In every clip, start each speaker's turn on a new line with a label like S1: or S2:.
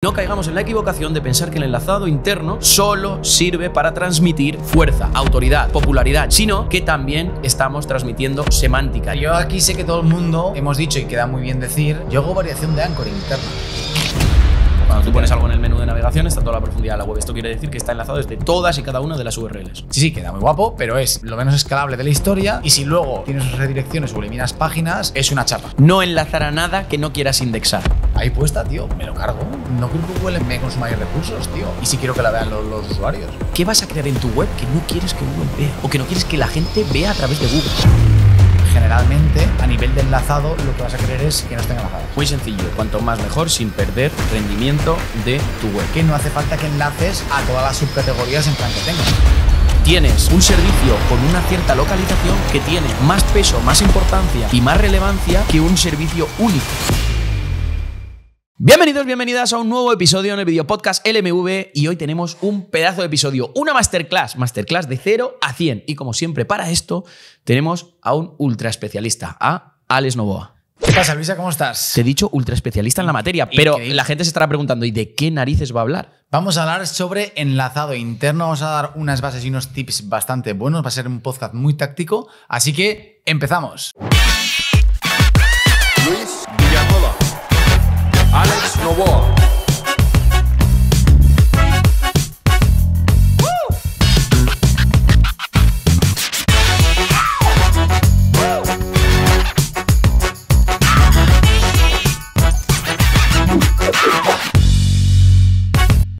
S1: No caigamos en la equivocación de pensar que el enlazado interno solo sirve para transmitir fuerza, autoridad, popularidad, sino que también estamos transmitiendo semántica. Yo aquí sé que todo el mundo hemos dicho y queda muy bien decir, yo hago variación de anchor interno. Cuando tú pones algo en el menú de navegación está toda la profundidad de la web. Esto quiere decir que está enlazado desde todas y cada una de las URLs. Sí,
S2: sí, queda muy guapo, pero es lo menos escalable de la historia y si luego tienes redirecciones o eliminas páginas, es una chapa. No enlazar a nada que no quieras indexar. Ahí puesta, tío, me lo cargo. No creo que Google me consuma recursos, tío. Y si quiero que la vean los usuarios. ¿Qué vas a crear en tu web que no quieres que Google vea o que no quieres que la gente vea a través de Google? generalmente a nivel de enlazado lo que vas a querer es que no estén enlazado
S1: Muy sencillo, cuanto más mejor sin perder rendimiento
S2: de tu web. Que no hace falta que enlaces a todas las subcategorías en plan que tengas
S1: tienes un servicio con una cierta localización que tiene más peso, más importancia y más relevancia que un servicio único. Bienvenidos, bienvenidas a un nuevo episodio en el podcast LMV y hoy tenemos un pedazo de episodio, una masterclass, masterclass de 0 a 100 y como siempre para esto tenemos a un ultra especialista, a Alex Novoa. ¿Qué pasa, Luisa? ¿Cómo estás? Te he dicho ultra especialista en la materia, pero la gente se estará preguntando, ¿y
S2: de qué narices va a hablar? Vamos a hablar sobre enlazado interno, vamos a dar unas bases y unos tips bastante buenos, va a ser un podcast muy táctico, así que empezamos. Alex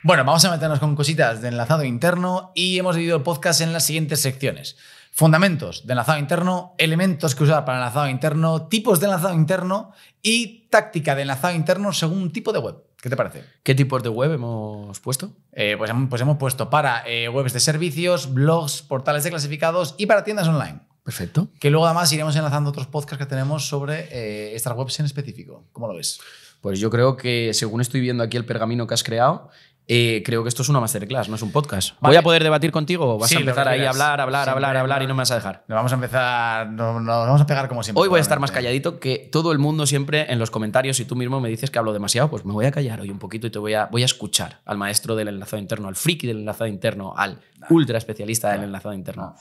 S2: Bueno, vamos a meternos con cositas de enlazado interno y hemos dividido el podcast en las siguientes secciones fundamentos de enlazado interno, elementos que usar para enlazado interno, tipos de enlazado interno y táctica de enlazado interno según tipo de web. ¿Qué te parece? ¿Qué tipos de web hemos puesto? Eh, pues, pues, hemos puesto para eh, webs de servicios, blogs, portales de clasificados y para tiendas online. Perfecto. Que luego además iremos enlazando otros podcasts que tenemos sobre eh, estas webs en específico.
S1: ¿Cómo lo ves? Pues yo creo que según estoy viendo aquí el pergamino que has creado, eh, creo que esto es una masterclass, no es un podcast. ¿Voy a poder
S2: debatir contigo o vas a empezar ahí a hablar, hablar, hablar, hablar
S1: y no me vas a dejar?
S2: vamos a empezar, nos, vamos a pegar como siempre. Hoy voy
S1: a estar más calladito que todo el mundo siempre en los comentarios. y tú mismo me dices que hablo demasiado, pues me voy a callar hoy un poquito y te voy a, voy a escuchar al maestro del enlazado interno, al friki del enlazado interno, al ultra especialista del enlazado interno.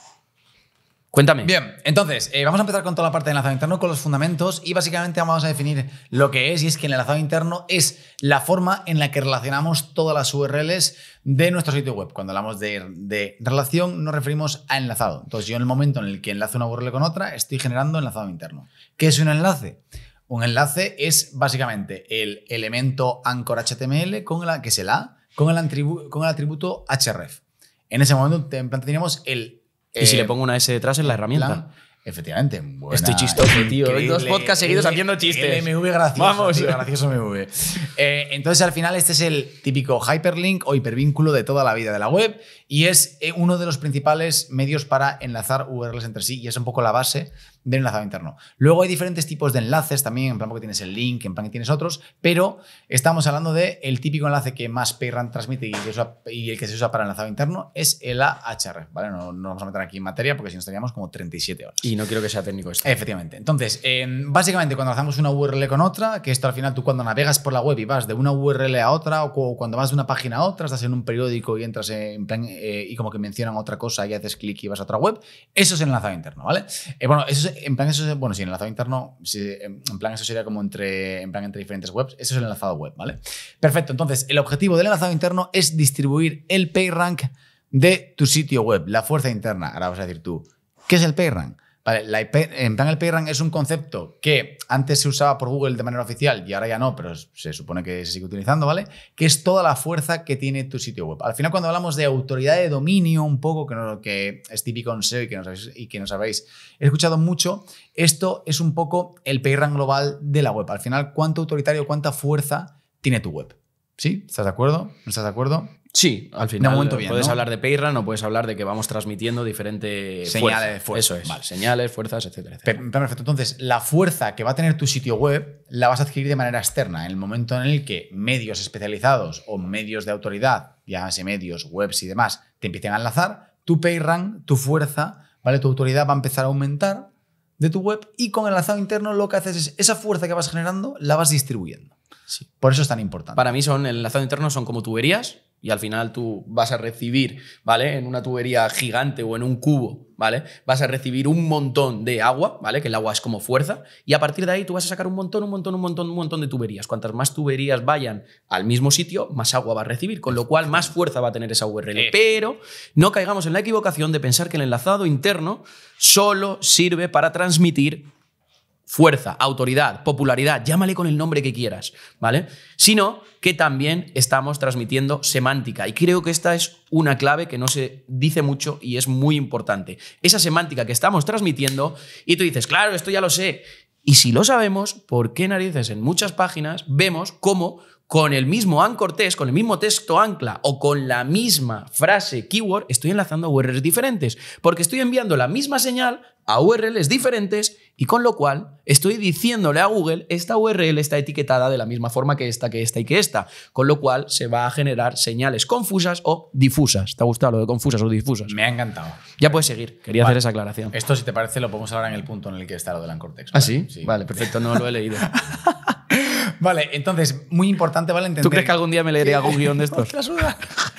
S1: Cuéntame. Bien,
S2: entonces, eh, vamos a empezar con toda la parte de enlazado interno, con los fundamentos y básicamente vamos a definir lo que es y es que el enlazado interno es la forma en la que relacionamos todas las URLs de nuestro sitio web. Cuando hablamos de, relación nos referimos a enlazado. Entonces yo en el momento en el que enlazo una URL con otra estoy generando enlazado interno. ¿Qué es un enlace? Un enlace es básicamente el elemento anchor HTML con la, que se el con el, atributo href. En ese momento teníamos el y si le eh, pongo una S detrás es la herramienta. efectivamente.
S1: Buena, Estoy chistoso, tío. Dos podcasts seguidos haciendo chistes. MV
S2: gracioso. Vamos. gracioso MV. Eh, entonces, al final, este es el típico hyperlink o hipervínculo de toda la vida de la web y es eh, uno de los principales medios para enlazar URLs entre sí y es un poco la base de enlazado interno. Luego hay diferentes tipos de enlaces también, en plan porque tienes el link, en plan que tienes otros, pero estamos hablando de el típico enlace que más PayRun transmite y, el que se usa para enlazado interno es el AHR, ¿vale? No, nos vamos a meter aquí en materia porque si nos estaríamos como 37 horas. Y no quiero que sea técnico esto. Efectivamente. Entonces, em, básicamente cuando hacemos una URL con otra, que esto al final tú cuando navegas por la web y vas de una URL a otra o cuando vas de una página a otra, estás en un periódico y entras en plan eh, y como que mencionan otra cosa y haces clic y vas a otra web, eso es el enlazado interno, ¿vale? Eh, bueno, eso es en plan eso, bueno, si enlazado interno, en plan eso sería como entre, en plan entre diferentes webs. Eso es el enlazado web, ¿vale? Perfecto, entonces el objetivo del enlazado interno es distribuir el rank de tu sitio web, la fuerza interna. Ahora vas a decir tú, ¿qué es el rank? Vale, en el PageRank es un concepto que antes se usaba por Google de manera oficial y ahora ya no, pero se supone que se sigue utilizando, ¿vale? Que es toda la fuerza que tiene tu sitio web. Al final cuando hablamos de autoridad de dominio un poco, que, que es típico en SEO y que, nos habéis, he escuchado mucho, esto es un poco el PageRank global de la web. Al final, cuánto autoritario, cuánta fuerza tiene tu web. ¿Sí? ¿Estás de acuerdo? ¿No estás de acuerdo? Sí, al final. no puedes hablar
S1: de Payran o puedes hablar de que vamos transmitiendo
S2: diferentes señales, fuerzas. Eso es. Señales, fuerzas, etcétera, Perfecto. Entonces, la fuerza que va a tener tu sitio web la vas a adquirir de manera externa. En el momento en el que medios especializados o medios de autoridad, ya sean medios, webs y demás, te empiecen a enlazar, tu Payran, tu fuerza, ¿vale? Tu autoridad va a empezar a aumentar de tu web y con el enlazado interno lo que haces es esa fuerza que vas generando la vas distribuyendo. Sí. Por eso es tan importante. Para
S1: mí son el enlazado interno son como tuberías y al final tú vas a recibir, ¿vale? En una tubería gigante o en un cubo, ¿vale? Vas a recibir un montón de agua, ¿vale? Que el agua es como fuerza y a partir de ahí tú vas a sacar un montón, un montón, un montón, un montón de tuberías. Cuantas más tuberías vayan al mismo sitio, más agua va a recibir, con lo cual más fuerza va a tener esa URL. Pero no caigamos en la equivocación de pensar que el enlazado interno solo sirve para transmitir fuerza, autoridad, popularidad, llámale con el nombre que quieras, ¿vale? Sino que también estamos transmitiendo semántica. Y creo que esta es una clave que no se dice mucho y es muy importante. Esa semántica que estamos transmitiendo y tú dices, claro, esto ya lo sé. Y si lo sabemos, ¿por qué narices en muchas páginas vemos cómo con el mismo anchor test, con el mismo texto ancla o con la misma frase keyword, estoy enlazando URLs diferentes? Porque estoy enviando la misma señal a URLs diferentes y con lo cual estoy diciéndole a Google esta URL está etiquetada de la misma forma que esta, que esta y que esta, con lo cual se va a generar señales confusas o difusas. ¿Te ha gustado lo de confusas o difusas? Me ha encantado. Ya puedes seguir, quería hacer esa aclaración.
S2: Esto si te parece lo podemos hablar en el punto en el que está lo del Ancortex. Ah, ¿vale? ¿Ah, sí? Vale,
S1: perfecto, no lo
S2: he leído. Vale, entonces, muy importante, ¿vale? Entender ¿Tú crees que algún día me leeré algún guión de estos?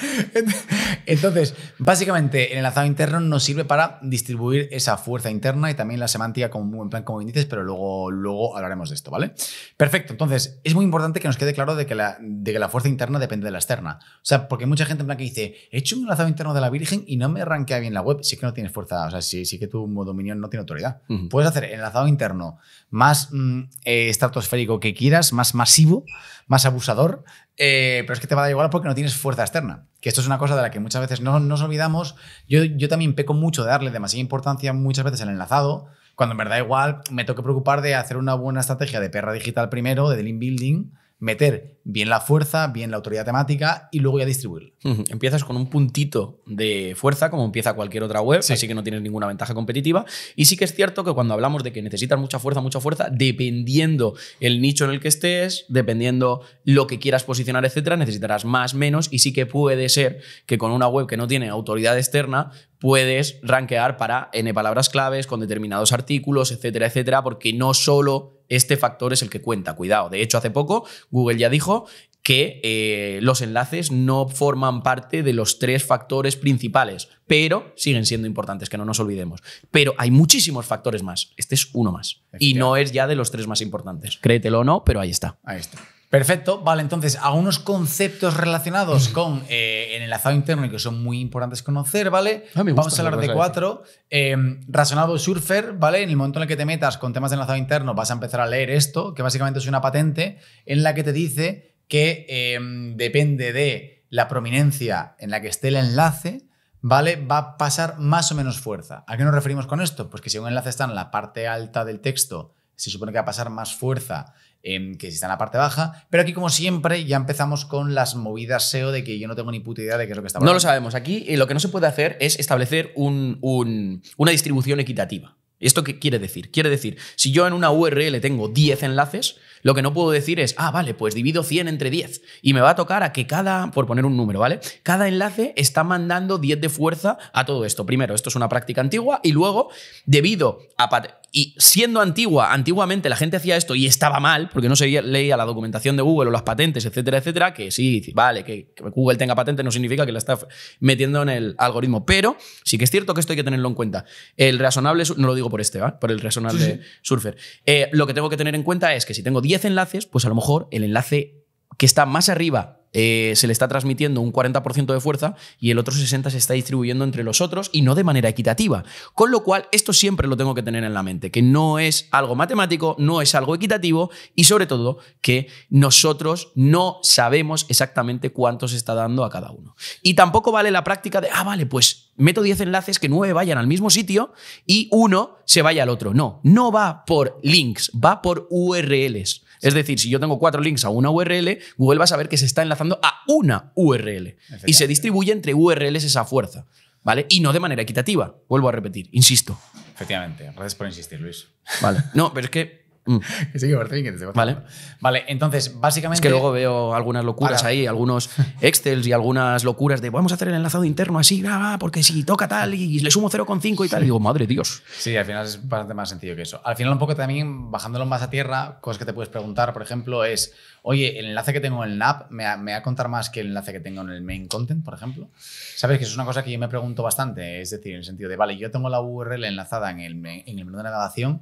S2: entonces, básicamente, el enlazado interno nos sirve para distribuir esa fuerza interna y también la semántica como en plan como índices, pero luego, luego hablaremos de esto, ¿vale? Perfecto, entonces es muy importante que nos quede claro de que, la, de que la fuerza interna depende de la externa. O sea, porque mucha gente en plan que dice, he hecho un enlazado interno de la Virgen y no me arranquea bien la web, sí que no tienes fuerza, o sea, sí, sí que tu dominio no tiene autoridad. Puedes hacer enlazado interno más mm, eh, estratosférico que quieras, más masivo, más abusador, eh, pero es que te va a dar igual porque no tienes fuerza externa. Que esto es una cosa de la que muchas veces no nos olvidamos. Yo, también peco mucho de darle demasiada importancia muchas veces al enlazado, cuando en verdad igual me tengo que preocupar de hacer una buena estrategia de perra digital primero, de link building, meter bien la fuerza, bien la autoridad temática y luego ya distribuirla.
S1: Empiezas con un puntito de fuerza, como empieza cualquier otra web, así que no tienes ninguna ventaja competitiva. Y sí que es cierto que cuando hablamos de que necesitas mucha fuerza, mucha fuerza, dependiendo el nicho en el que estés, dependiendo lo que quieras posicionar, etcétera, necesitarás más, menos. Y sí que puede ser que con una web que no tiene autoridad externa, puedes rankear para N palabras claves, con determinados artículos, etcétera, etcétera, porque no solo este factor es el que cuenta, cuidado. De hecho, hace poco Google ya dijo que eh, los enlaces no forman parte de los tres factores principales, pero siguen siendo importantes, que no nos olvidemos. Pero hay muchísimos factores más. Este es uno más. Y no es ya de los tres más importantes. Créetelo o no, pero ahí está. Ahí está.
S2: Perfecto, vale, entonces algunos unos conceptos relacionados con eh, el enlazado interno y que son muy importantes conocer, ¿vale? Ah, Vamos a hablar de cuatro. Em, Razonado Surfer, ¿vale? En el momento en el que te metas con temas de enlazado interno vas a empezar a leer esto, que básicamente es una patente en la que te dice que em, depende de la prominencia en la que esté el enlace, ¿vale? Va a pasar más o menos fuerza. ¿A qué nos referimos con esto? Pues que si un enlace está en la parte alta del texto, se supone que va a pasar más fuerza Em, que está en la parte baja. Pero aquí, como siempre, ya empezamos con las movidas SEO de que yo no tengo ni puta idea de qué es lo que está pasando. No lo
S1: sabemos. Aquí y eh, lo que no se puede hacer es establecer una distribución equitativa. ¿Esto qué quiere decir? Quiere decir, si yo en una URL tengo 10 enlaces, lo que no puedo decir es, ah, vale, pues divido 100 entre 10 y me va a tocar a que cada, por poner un número, ¿vale? Cada enlace está mandando 10 de fuerza a todo esto. Primero, esto es una práctica antigua y luego, debido a... Y siendo antigua, antiguamente la gente hacía esto y estaba mal, porque no se leía la documentación de Google o las patentes, etcétera, etcétera, que sí, vale, que Google tenga patente no significa que la está metiendo en el algoritmo, pero sí que es cierto que esto hay que tenerlo en cuenta. El razonable, no lo digo por este, ¿vale? por el razonable surfer. Eh, lo que tengo que tener en cuenta es que si tengo 10 enlaces, pues a lo mejor el enlace que está más arriba eh, se le está transmitiendo un 40% de fuerza y el otro 60% se está distribuyendo entre los otros y no de manera equitativa. Con lo cual, esto siempre lo tengo que tener en la mente, que no es algo matemático, no es algo equitativo y sobre todo que nosotros no sabemos exactamente cuánto se está dando a cada uno. Y tampoco vale la práctica de, ah, vale, pues meto 10 enlaces, que 9 vayan al mismo sitio y uno se vaya al otro. No, no va por links, va por URLs. Es decir, si yo tengo cuatro links a una URL, Google va a saber que se está enlazando a una URL y se distribuye entre URLs esa fuerza, ¿vale? Y no de manera equitativa, vuelvo a
S2: repetir, insisto. Efectivamente, gracias por insistir, Luis. Vale. No, pero es que
S1: Mm. sí,
S2: que Vale. Vale, entonces, básicamente. Es que luego
S1: veo algunas
S2: locuras ahí,
S1: algunos Excels y algunas locuras de vamos a hacer el enlazado interno así, porque si toca tal y le sumo 0,5 y tal. digo, madre Dios.
S2: Sí, al final es bastante más sencillo que eso. Al final, un poco también, bajándolo más a tierra, cosas que te puedes preguntar, por ejemplo, es, oye, el enlace que tengo en el nap me, va a contar más que el enlace que tengo en el main content, por ejemplo. Sabes que eso es una cosa que yo me pregunto bastante, es decir, en el sentido de, vale, yo tengo la URL enlazada en el, en el menú de navegación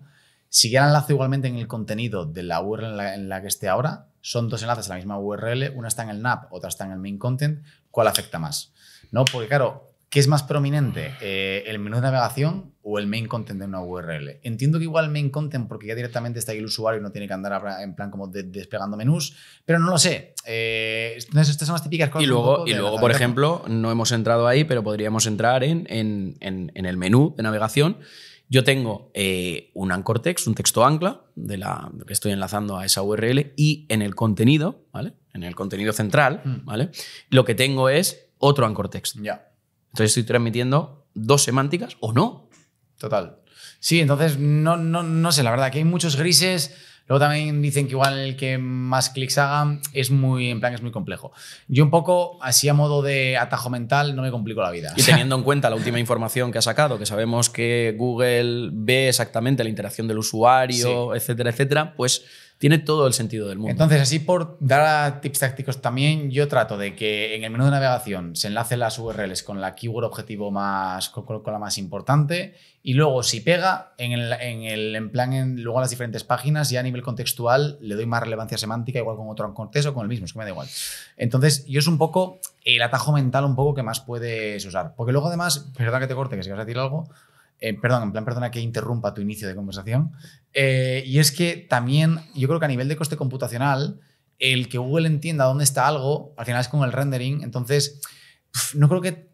S2: si ya enlace igualmente en el contenido de la URL en la, que esté ahora, son dos enlaces a la misma URL, una está en el NAP, otra está en el main content, ¿cuál afecta más? ¿No? Porque claro, ¿qué es más prominente? Eh, ¿El menú de navegación o el main content de una URL? Entiendo que igual el main content, porque ya directamente está ahí el usuario y no tiene que andar en plan como desplegando menús, pero no lo sé. Eh, estas son las típicas cosas. Y luego, y luego por ejemplo,
S1: no hemos entrado ahí, pero podríamos entrar en el menú de navegación yo tengo eh, un anchor text, un texto ancla de la, que estoy enlazando a esa URL y en el contenido, ¿vale? En el contenido central, mm. ¿vale? Lo que tengo es otro anchor text. Ya. Entonces estoy transmitiendo dos semánticas
S2: o no. Total. Sí, entonces no, no, no sé, la verdad que hay muchos grises Luego también dicen que igual el que más clics haga es muy, en plan, es muy complejo. Yo un poco, así a modo de atajo mental, no me complico la vida. Y teniendo en cuenta la última información que ha sacado,
S1: que sabemos que Google ve exactamente la interacción del usuario, etcétera, etcétera,
S2: pues tiene todo el sentido del mundo. Entonces, así por dar tips tácticos también, yo trato de que en el menú de navegación se enlacen las URLs con la keyword objetivo más, con, la más importante y luego si pega, en, el, en, plan, en, luego a las diferentes páginas, ya a nivel contextual le doy más relevancia semántica, igual con otro contexto o con el mismo, es que me da igual. Entonces, yo es un poco el atajo mental un poco que más puedes usar. Porque luego además, perdón que te corte, que si vas a decir algo, eh, perdón, en plan, perdona que interrumpa tu inicio de conversación, eh, y es que también yo creo que a nivel de coste computacional, el que Google entienda dónde está algo, al final es con el rendering, entonces no creo que...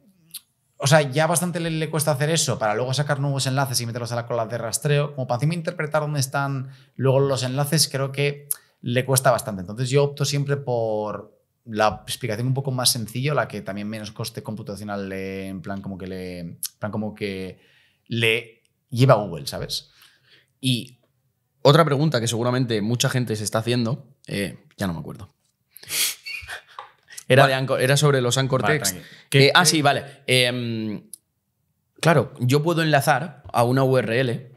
S2: O sea, ya bastante le, cuesta hacer eso para luego sacar nuevos enlaces y meterlos a la cola de rastreo. Como para encima interpretar dónde están luego los enlaces, creo que le cuesta bastante. Entonces yo opto siempre por la explicación un poco más sencilla, la que también menos coste computacional le... En plan como que le lleva a Google, ¿sabes? Y otra pregunta que seguramente
S1: mucha gente se está haciendo, eh, ya no me acuerdo. Era, sobre los Anchor vale, eh, ah, sí, vale. Em, claro, yo puedo enlazar a una URL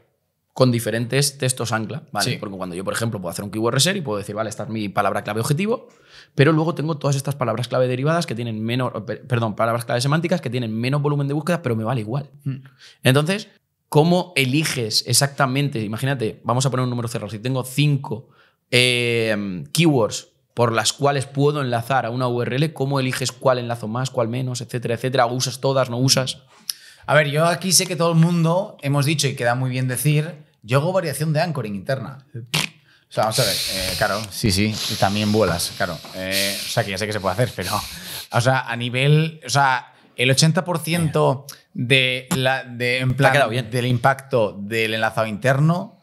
S1: con diferentes textos ancla, ¿vale? Porque cuando yo, por ejemplo, puedo hacer un keyword reset y puedo decir, vale, esta es mi palabra clave objetivo, pero luego tengo todas estas palabras clave derivadas que tienen menos, perdón, palabras clave semánticas que tienen menos volumen de búsqueda, pero me vale igual. Mm. Entonces, ¿cómo eliges exactamente? Imagínate, vamos a poner un número cerrado, si tengo cinco eh, keywords por las cuales puedo enlazar a una URL, ¿cómo
S2: eliges cuál enlazo más, cuál menos, etcétera, etcétera? ¿Usas todas, no usas? A ver, yo aquí sé que todo el mundo hemos dicho y queda muy bien decir yo hago variación de anchoring interna. O sea, vamos a ver, eh, claro, sí, sí, y también vuelas, claro. Eh, o sea, que ya sé que se puede hacer, pero. O sea, a nivel. O sea, el 80% de la, de, en plan, del impacto del enlazado interno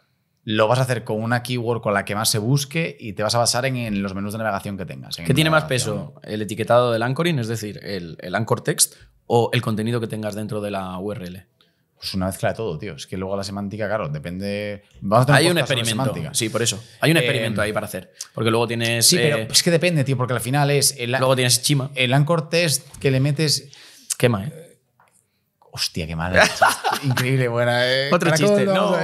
S2: lo vas a hacer con una keyword con la que más se busque y te vas a basar en, en los menús de navegación que tengas. ¿Qué tiene
S1: más peso? ¿El etiquetado del anchoring, es decir, el, el anchor text o el contenido que tengas dentro de la URL?
S2: es una mezcla de todo, tío. Es que luego la semántica, claro, depende. Vamos a hay un experimento. Sí, por eso. Hay un experimento em, ahí para hacer. Porque luego tienes. Sí, pero eh, es que depende, tío, porque al final es. luego tienes Chima. El Anchor Test que le metes. Quema, ¿eh? Hostia, qué madre. Increíble, buena. Eh. Otro chiste, no.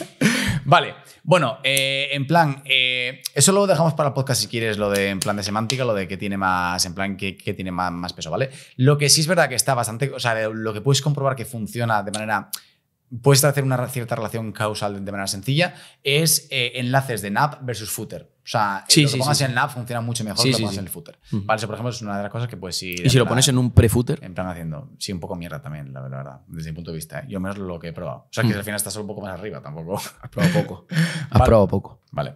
S2: Vale. Bueno, eh, en plan, eh, eso lo dejamos para el podcast si quieres, lo de en plan de semántica, lo de que tiene más, en plan, que, tiene más, más, peso, ¿vale? Lo que sí es verdad que está bastante, o sea, lo que puedes comprobar que funciona de manera puedes hacer una cierta relación causal de manera sencilla, es eh, enlaces de NAP versus footer. O sea, eh, si lo pones pongas en NAP funciona mucho mejor que lo pones en el footer. Mm. Vale, por ejemplo, es una de las cosas que puedes ir... ¿Y si lo pones en un pre-footer? En plan haciendo... Sí, un poco mierda también, la, verdad, desde mi punto de vista. ¿eh? Yo menos lo que he probado. O sea, que mm. al final estás un poco más arriba, tampoco... Has probado poco. Has probado poco. Vale.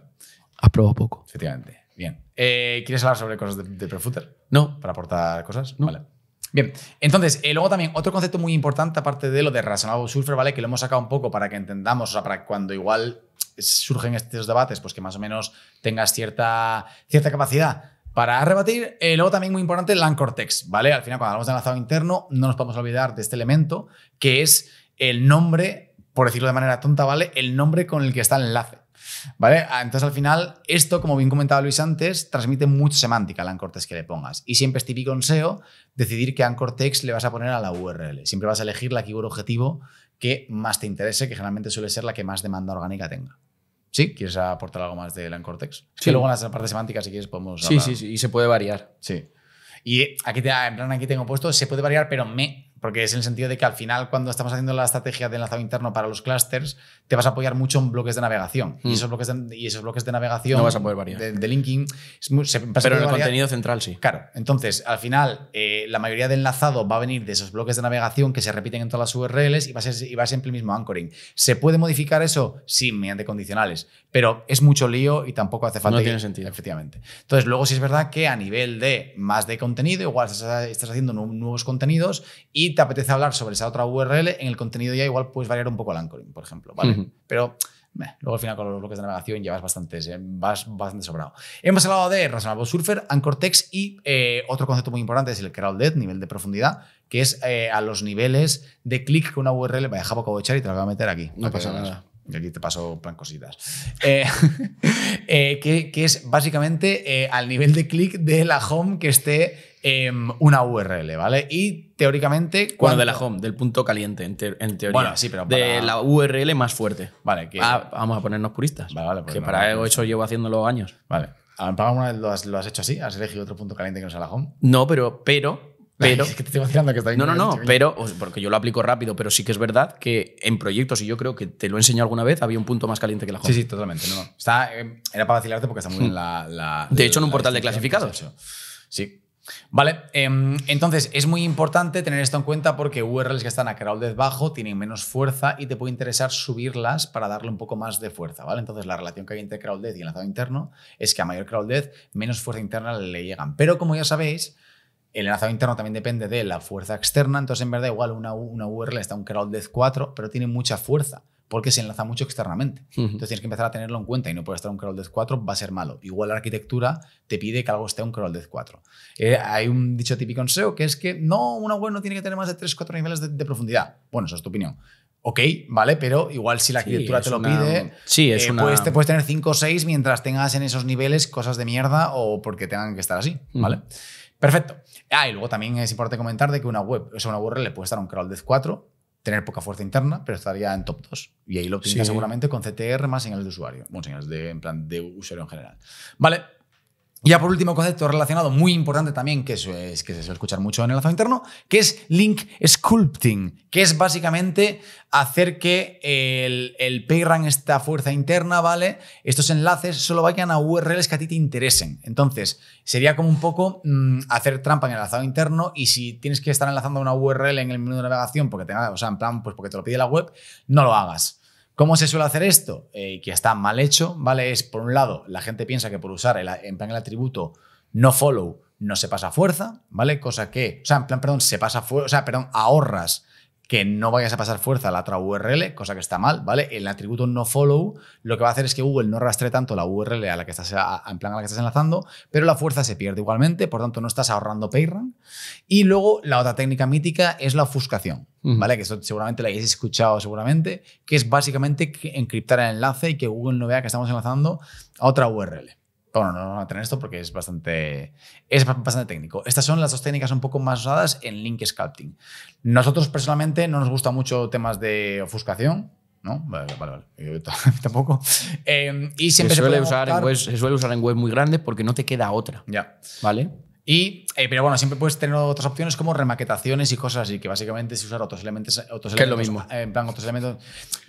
S2: Has probado poco. Efectivamente. Bien. ¿Quieres hablar sobre cosas de, de pre-footer? No. ¿Para aportar cosas? No. Vale. Bien, entonces, eh, luego también otro concepto muy importante, aparte de lo de razonable surfer, ¿vale? Que lo hemos sacado un poco para que entendamos, o sea, para cuando igual surgen estos debates, pues que más o menos tengas cierta, cierta capacidad para rebatir, eh, luego también muy importante el Cortex, ¿vale? Al final, cuando hablamos de enlazado interno, no nos podemos olvidar de este elemento, que es el nombre, por decirlo de manera tonta, ¿vale? El nombre con el que está el enlace. ¿Vale? Ah, entonces, al final, esto, como bien comentaba Luis antes, transmite mucha semántica al text que le pongas. Y siempre es típico en SEO decidir qué text le vas a poner a la URL. Siempre vas a elegir la keyword objetivo que más te interese, que generalmente suele ser la que más demanda orgánica tenga. ¿Sí? ¿Quieres aportar algo más del ancortex? Sí. luego en la parte semántica si quieres, podemos. Sí, sí, sí. Y se puede variar. Sí. Y aquí, te, en plan, aquí tengo puesto, se puede variar, pero me porque es en el sentido de que al final cuando estamos haciendo la estrategia de enlazado interno para los clusters, te vas a apoyar mucho en bloques de navegación. Y, mm. esos bloques de, y esos bloques de navegación... De, linking... Pero en el contenido central sí. Claro. Entonces, al final, eh, la mayoría del enlazado va a venir de esos bloques de navegación que se repiten en todas las URLs y va a ser, siempre el mismo anchoring. ¿Se puede modificar eso? Sí, mediante condicionales. Pero es mucho lío y tampoco hace falta... No tiene sentido. Efectivamente. Entonces, luego sí es verdad que a nivel de más de contenido, igual estás, estás haciendo nuevos contenidos y te apetece hablar sobre esa otra URL, en el contenido ya igual puedes variar un poco el anchoring, por ejemplo, ¿vale? Pero luego al final con los bloques de navegación llevas bastante, eh, vas bastante sobrado. Hemos hablado de razonable Surfer, Anchor Text y eh, otro concepto muy importante es el crawl depth nivel de profundidad, que es eh, a los niveles de clic que una URL, me dejaba poco echar y te lo voy a meter aquí. No, pasa nada. Y aquí te paso plan cositas. Eh, eh, que, es básicamente eh, al nivel de clic de la home que esté em, una URL, ¿vale? Y teóricamente. cuando de la home,
S1: del punto caliente, en, teoría. Bueno, sí, pero. De la URL más fuerte. Vale, que. Ah, vamos a ponernos puristas. Vale, vale. Pues que para eso llevo haciéndolo años. Vale. Ah, lo has, hecho así? ¿Has elegido otro punto caliente que no sea la home? No, pero, pero
S2: no, no, no,
S1: pero, porque yo lo aplico rápido, pero sí que es verdad que en proyectos, y yo creo que te lo he enseñado alguna vez, había un punto más caliente que la joven. Sí, sí, totalmente.
S2: Eh, era para vacilarte porque está muy bien hmm. la, de hecho, en un portal de clasificados. Sí. Vale, em, entonces es muy importante tener esto en cuenta porque URLs que están a crawled bajo tienen menos fuerza y te puede interesar subirlas para darle un poco más de fuerza, ¿vale? Entonces la relación que hay entre crawled y enlazado interno es que a mayor crawled menos fuerza interna le llegan. Pero como ya sabéis, el enlazado interno también depende de la fuerza externa, entonces en verdad igual una, URL está un crawl de 4, pero tiene mucha fuerza porque se enlaza mucho externamente. Entonces tienes que empezar a tenerlo en cuenta y no puede estar un crawl de 4, va a ser malo. Igual la arquitectura te pide que algo esté un crawl de 4. Eh, hay un dicho típico en SEO que es que no, una web no tiene que tener más de 3 4 niveles de, de profundidad. Bueno, eso es tu opinión ok, ¿vale? Pero igual si la arquitectura te lo pide, es eh, puedes, te puedes tener 5 o 6 mientras tengas en esos niveles cosas de mierda o porque tengan que estar así, ¿vale? Perfecto. Ah, y luego también es importante comentar de que una web, o una URL le puede estar un crawl de 4, tener poca fuerza interna, pero estaría en top 2. Y ahí lo obtienes seguramente con CTR más señales de usuario, bueno, señales de, en plan de usuario en general. Vale, y ya por último, concepto relacionado muy importante también, que, es, que se suele escuchar mucho en el lazo interno, que es link sculpting, que es básicamente hacer que el, el esta fuerza interna, ¿vale? Estos enlaces solo vayan a URLs que a ti te interesen. Entonces, sería como un poco mm, hacer trampa en el enlazado interno y si tienes que estar enlazando una URL en el menú de navegación porque te, en plan, pues porque te lo pide la web, no lo hagas. ¿Cómo se suele hacer esto? Eh, que está mal hecho, ¿vale? Es, por un lado, la gente piensa que por usar el, en plan el atributo no follow no se pasa fuerza, ¿vale? Cosa que, o sea, en plan, perdón, se pasa fuerza, o sea, perdón, ahorras que no vayas a pasar fuerza a la otra URL, cosa que está mal, ¿vale? El atributo no follow lo que va a hacer es que Google no rastre tanto la URL a la que estás, en plan a la que estás enlazando, pero la fuerza se pierde igualmente, por tanto no estás ahorrando payran. Y luego la otra técnica mítica es la ofuscación, ¿vale? Que esto seguramente la hayáis escuchado seguramente, que es básicamente encriptar el enlace y que Google no vea que estamos enlazando a otra URL. Bueno, no, a tener esto porque es bastante, es bastante técnico. Estas son las dos técnicas un poco más usadas en link sculpting. Nosotros personalmente no nos gusta mucho temas de ofuscación, ¿no? Vale, vale, vale. Yo tampoco. Em, y siempre se, suele usar en web, muy grande porque no te queda otra. Ya. ¿Vale? Eh, pero bueno, siempre puedes tener otras opciones como remaquetaciones y cosas así, que básicamente es usar otros elementos. Otros que es lo mismo. Eh, en plan, otros elementos.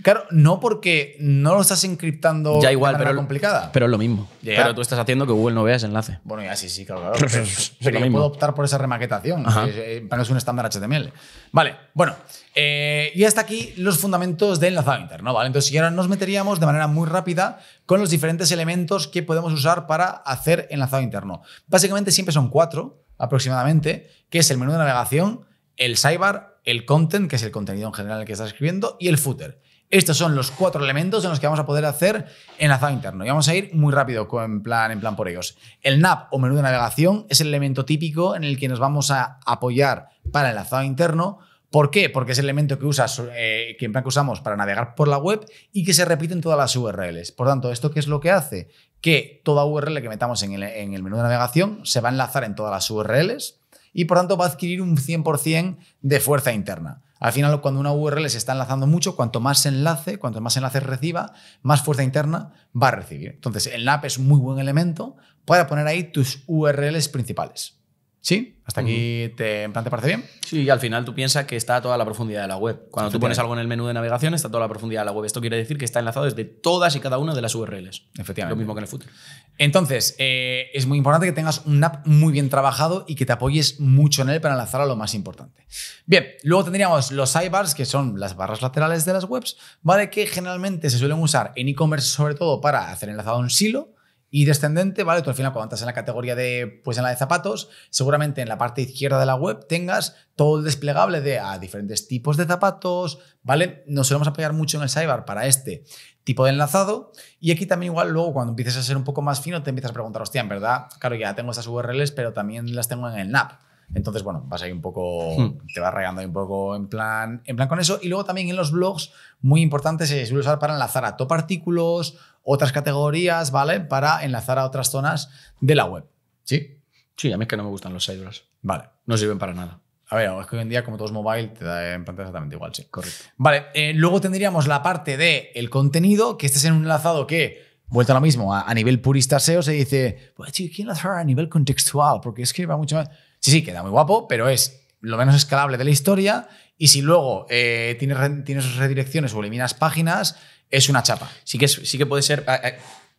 S2: Claro, no porque no lo estás encriptando ya igual, de manera pero, complicada.
S1: Pero es lo mismo. pero tú estás haciendo que Google no vea ese enlace. Bueno, ya sí, sí, claro, claro. pero, yo puedo
S2: optar por esa remaquetación. Que es, eh, es un estándar HTML. Vale, bueno. Eh, y hasta aquí los fundamentos de enlazado interno, ¿vale? Entonces, si ahora nos meteríamos de manera muy rápida con los diferentes elementos que podemos usar para hacer enlazado interno. Básicamente siempre son cuatro aproximadamente, que es el menú de navegación, el sidebar, el content, que es el contenido en general que estás escribiendo, y el footer. Estos son los cuatro elementos en los que vamos a poder hacer enlazado interno. Y vamos a ir muy rápido en plan, en plan por ellos. El NAP o menú de navegación es el elemento típico en el que nos vamos a apoyar para el enlazado interno ¿Por qué? Porque es el elemento que usas, eh, que en que usamos para navegar por la web y que se en todas las URLs. Por tanto, ¿esto qué es lo que hace? Que toda URL que metamos en el, menú de navegación se va a enlazar en todas las URLs y por tanto va a adquirir un 100% de fuerza interna. Al final, cuando una URL se está enlazando mucho, cuanto más enlace, cuanto más enlaces reciba, más fuerza interna va a recibir. Entonces, el NAP es muy buen elemento para poner ahí tus URLs principales. Sí, hasta
S1: aquí te, parece bien. Sí, y al final tú piensas que está a toda la profundidad de la web. Cuando tú pones algo en el menú de
S2: navegación, está toda la profundidad de la web. Esto quiere decir que está enlazado desde todas y cada una de las URLs. Efectivamente. Lo mismo que en el footer. Entonces, eh, es muy importante que tengas un app muy bien trabajado y que te apoyes mucho en él para enlazar a lo más importante. Bien, luego tendríamos los sidebars, que son las barras laterales de las webs, ¿vale? Que generalmente se suelen usar en e-commerce, sobre todo para hacer enlazado en un silo y descendente, ¿vale? Tú al final cuando estás en la categoría de, pues en la de zapatos, seguramente en la parte izquierda de la web tengas todo el desplegable de a ah, diferentes tipos de zapatos, ¿vale? Nos solemos apoyar mucho en el sidebar para este tipo de enlazado y aquí también igual luego cuando empieces a ser un poco más fino te empiezas a preguntar, hostia, en verdad, claro, ya tengo esas URLs, pero también las tengo en el NAP entonces, bueno, vas ahí un poco, hmm. te vas regando ahí un poco en plan, en plan con eso. Y luego también en los blogs, muy importante, se suele usar para enlazar a top artículos, otras categorías, ¿vale? Para enlazar a otras zonas de la web. ¿Sí? Sí, a mí es que no me gustan los sidebars. Vale. No sirven para nada. A ver, es que hoy en día, como todos mobile, te da en pantalla exactamente igual, sí. Correcto. Vale, eh, luego tendríamos la parte del el contenido, que este es en un enlazado que vuelta a lo mismo, a, nivel purista SEO se dice, pues sí quién enlazar a nivel contextual, porque es que va mucho más. Sí, sí, queda muy guapo, pero es lo menos escalable de la historia. Y si luego eh, tienes, redirecciones o eliminas páginas, es una chapa. Sí que, sí que puede ser. Ah, ah,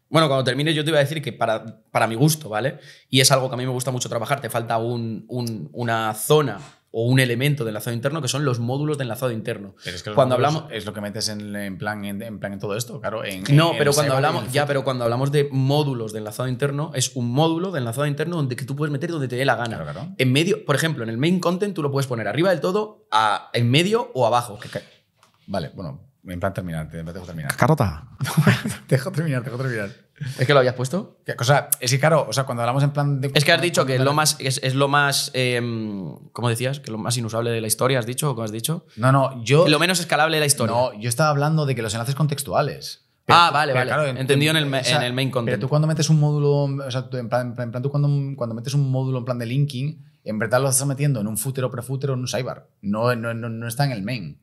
S2: bueno, cuando termine
S1: yo te iba a decir que para, para mi gusto, ¿vale? Y es algo que a mí me gusta mucho trabajar, te falta una zona o un elemento de enlazado interno que son los módulos de enlazado interno. es que cuando hablamos
S2: es lo que metes en, plan en, plan en todo esto, claro. En, no, pero cuando hablamos
S1: ya, pero cuando hablamos de módulos de enlazado interno es un módulo de enlazado interno donde que tú puedes meter donde te dé la gana. En medio, por ejemplo, en el main content tú lo puedes poner arriba del todo, en medio o abajo.
S2: vale, bueno, en plan terminar, te, dejo terminar. Carota.
S1: te dejo terminar, te dejo terminar. ¿Es que lo habías
S2: puesto? O sea, es que claro, o sea, cuando hablamos en plan de... Es que
S1: has dicho que lo más, es, lo más, em, ¿cómo decías? Que lo más inusable de la historia, ¿has dicho? ¿Cómo has dicho?
S2: No, no, yo... Lo
S1: menos escalable de la historia. No,
S2: yo estaba hablando de que los enlaces contextuales. ah, vale, vale. Entendido en el, main content. Pero tú cuando metes un módulo, o sea, en plan, tú cuando, cuando metes un módulo en plan de linking, en verdad lo estás metiendo en un futuro prefútero en un sidebar. No, no, está en el main.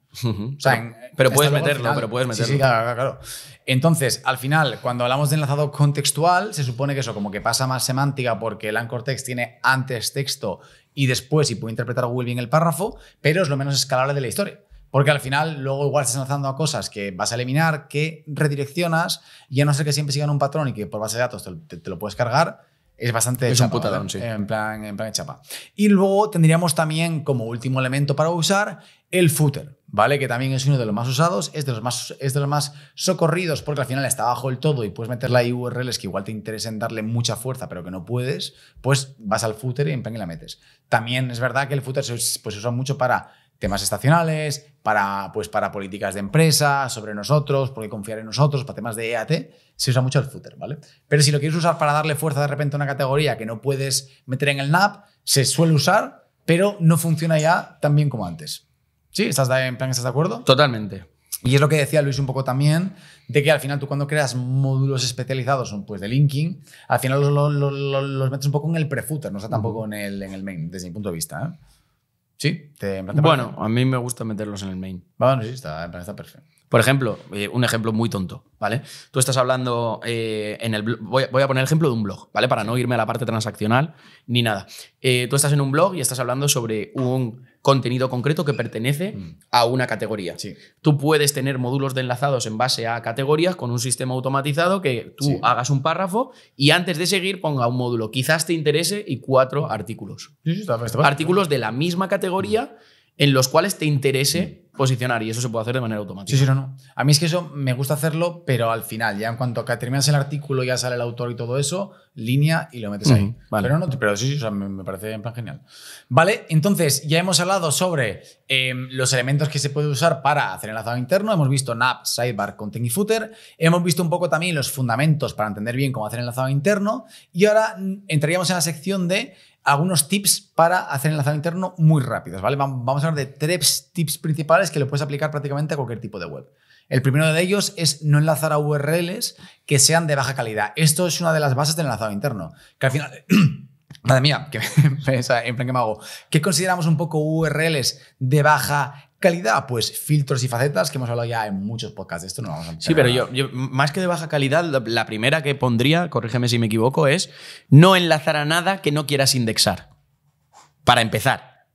S2: pero, puedes meterlo, pero, puedes meterlo, Entonces, al final, cuando hablamos de enlazado contextual, se supone que eso como que pasa más semántica porque el anchor text tiene antes texto y después y puede interpretar Google bien el párrafo, pero es lo menos escalable de la historia. Porque al final luego igual estás enlazando a cosas que vas a eliminar, que redireccionas, y no ser que siempre sigan un patrón y que por base de datos te lo puedes cargar, es bastante un putadón, sí. en plan en plan chapa y luego tendríamos también como último elemento para usar el footer vale que también es uno de los más usados es de los más es de los más socorridos porque al final está abajo el todo y puedes meter la URLs que igual te interesa en darle mucha fuerza pero que no puedes pues vas al footer y en plan y la metes también es verdad que el footer pues, se usa mucho para temas estacionales, para, pues, para políticas de empresa, sobre nosotros, porque confiar en nosotros, para temas de EAT, se usa mucho el footer, ¿vale? Pero si lo quieres usar para darle fuerza de repente a una categoría que no puedes meter en el NAP, se suele usar, pero no funciona ya tan bien como antes. ¿Sí? ¿Estás de, en plan, ¿Estás de acuerdo? Totalmente. Y es lo que decía Luis un poco también, de que al final tú cuando creas módulos especializados pues, de linking, al final los, los, metes un poco en el pre-footer, no está tampoco en el, en el main, desde mi punto de vista. ¿eh? Sí. Te, en bueno, a mí me gusta meterlos en el main. Bueno, sí, está, está perfecto.
S1: Por ejemplo, eh, un ejemplo muy tonto, ¿vale? Tú estás hablando eh, en el... Voy, voy, a poner el ejemplo de un blog, ¿vale? Para no irme a la parte transaccional ni nada. Eh, tú estás en un blog y estás hablando sobre un contenido concreto que pertenece mm. a una categoría. Sí. Tú puedes tener módulos de enlazados en base a categorías con un sistema automatizado que tú hagas un párrafo y antes de seguir ponga un módulo. Quizás te interese y cuatro mm. artículos. artículos de la misma categoría en los cuales te interese posicionar y eso se puede hacer de manera automática. Sí, sí,
S2: no, no. A mí es que eso me gusta hacerlo, pero al final, ya en cuanto terminas el artículo, ya sale el autor y todo eso, línea y lo metes ahí. Pero, sí, sí me, parece en plan genial. Vale, entonces ya hemos hablado sobre em, los elementos que se puede usar para hacer enlazado interno. Hemos visto NAP, Sidebar, Content y Footer. Hemos visto un poco también los fundamentos para entender bien cómo hacer enlazado interno. Y ahora entraríamos en la sección de algunos tips para hacer enlazado interno muy rápidos, ¿vale? Vamos a hablar de tres tips principales que lo puedes aplicar prácticamente a cualquier tipo de web. El primero de ellos es no enlazar a URLs que sean de baja calidad. Esto es una de las bases del enlazado interno, que al final... Madre mía, que, en plan que me hago. ¿Qué consideramos un poco URLs de baja Calidad, pues filtros y facetas que hemos hablado ya en muchos podcasts. De esto no vamos a Sí, pero yo,
S1: más que de baja calidad, la primera que pondría, corrígeme si me equivoco, es no enlazar a nada que no quieras indexar. Para empezar.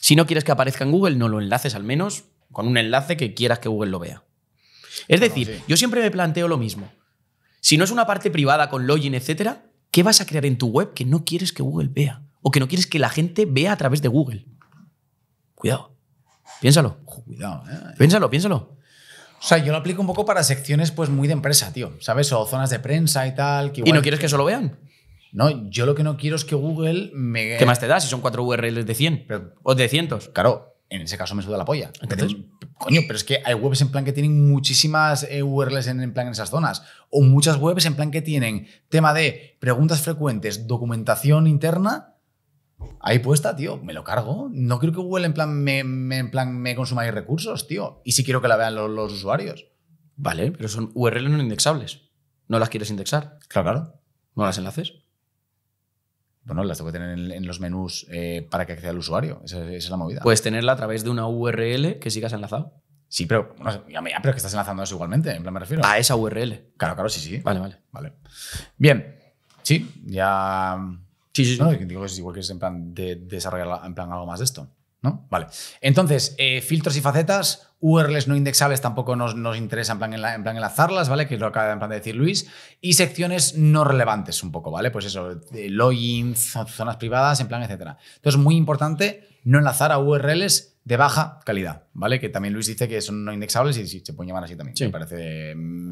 S1: Si no quieres que aparezca en Google, no lo enlaces al menos con un enlace que quieras que Google lo vea. Es decir, yo siempre me planteo lo mismo. Si no es una parte privada con login, etcétera, ¿qué vas a crear en tu web que no quieres que Google vea? O que no quieres que la gente vea a través de Google. Cuidado. Piénsalo.
S2: cuidado, eh. Piénsalo, piénsalo. O sea, yo lo aplico un poco para secciones pues muy de empresa, tío, ¿sabes? O zonas de prensa y tal. ¿Y no quieres que eso lo vean? No, yo lo que no quiero es que Google me... ¿Qué más te
S1: da si son cuatro URLs de 100 o de 100? Claro, en ese caso me suda la polla. Entonces, coño, pero es que
S2: hay webs en plan que tienen muchísimas eh, URLs en, plan en esas zonas. O muchas webs en plan que tienen tema de preguntas frecuentes, documentación interna ahí puesta, tío, me lo cargo. No creo que Google en plan me, en plan me consuma recursos, tío. Y sí quiero que la vean los, usuarios. Vale, pero son URL no indexables. No las quieres indexar. Claro, claro. ¿No las enlaces? Bueno, las tengo que tener en, los menús eh, para que acceda el usuario. Esa, es la movida. Puedes tenerla a través de una URL que sigas enlazado. Sí, pero, pero que estás enlazando eso igualmente, en plan me refiero. A esa URL. Claro, claro, sí, sí. Vale, vale. Vale. Bien. Sí, ya Sí, sí, sí. ¿no? es igual que en plan de, desarrollar en plan algo más de esto. ¿No? Vale. Entonces, eh, filtros y facetas, URLs no indexables tampoco nos, nos interesa en plan, plan, enlazarlas, ¿vale? Que es lo que acaba en plan de decir Luis. Y secciones no relevantes un poco, ¿vale? Pues eso, logins, zonas privadas, en plan, etcétera. Entonces, muy importante no enlazar a URLs de baja calidad, ¿vale? Que también Luis dice que son no indexables y se pueden llamar así también. Sí. Me,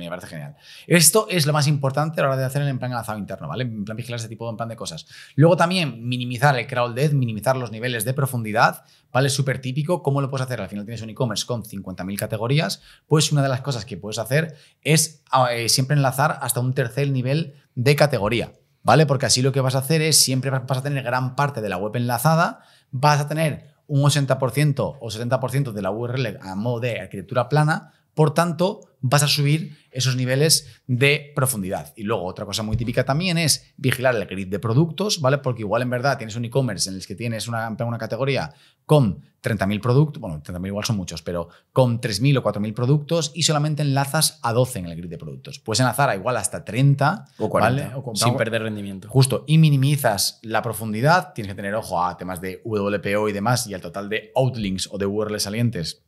S2: parece, genial. Esto es lo más importante a la hora de hacer el plan enlazado interno, ¿vale? En plan vigilar ese tipo de plan de cosas. Luego también minimizar el crawl depth, minimizar los niveles de profundidad, ¿vale? Súper típico. ¿Cómo lo puedes hacer? Al final tienes un e-commerce con 50.000 categorías. Pues una de las cosas que puedes hacer es ah, eh, siempre enlazar hasta un tercer nivel de categoría, ¿vale? Porque así lo que vas a hacer es siempre vas a tener gran parte de la web enlazada, vas a tener un 80% o 70% de la URL a modo de arquitectura plana, por tanto, vas a subir esos niveles de profundidad. Y luego otra cosa muy típica también es vigilar el grid de productos, ¿vale? Porque igual en verdad tienes un e-commerce en el que tienes una, categoría con 30.000 productos, bueno, 30.000 igual son muchos, pero con 3.000 o 4.000 productos y solamente enlazas a 12 en el grid de productos. Puedes enlazar a igual hasta 30 o 40, sin perder rendimiento. Justo, y minimizas la profundidad, tienes que tener ojo a temas de WPO y demás y al total de outlinks o de URLs salientes